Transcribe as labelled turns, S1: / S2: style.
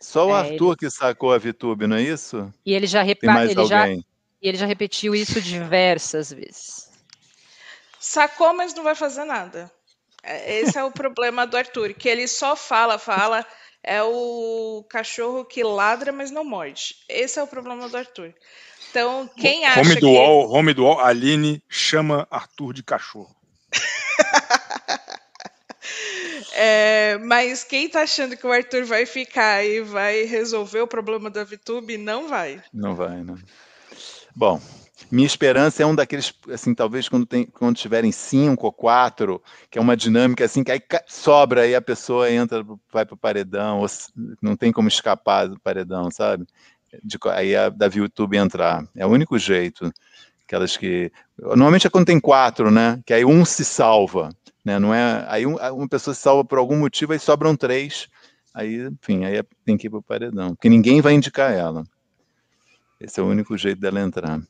S1: Só o é, Arthur ele... que sacou a VTube, não é isso?
S2: E ele já repete, ele já e ele já repetiu isso diversas vezes. Sacou, mas não vai fazer
S3: nada. É, esse é o problema do Arthur, que ele só fala, fala. É o cachorro que ladra, mas não morde. Esse é o problema do Arthur. Então, quem acha home que... Dual,
S4: home Dual, Aline chama Arthur de cachorro.
S3: É, mas quem está achando que o Arthur vai ficar e vai resolver o problema da VTube, não vai.
S1: Não vai, né? Bom, minha esperança é um daqueles, assim, talvez quando, tem, quando tiverem cinco ou quatro, que é uma dinâmica assim, que aí sobra e a pessoa entra, vai para o paredão, ou não tem como escapar do paredão, sabe? De, aí a da VTube entrar. É o único jeito. Aquelas que. Normalmente é quando tem quatro, né? Que aí um se salva. Né? Não é, aí um, uma pessoa se salva por algum motivo, e sobram três, aí, enfim, aí é, tem que ir para o paredão, porque ninguém vai indicar ela. Esse é o único jeito dela entrar.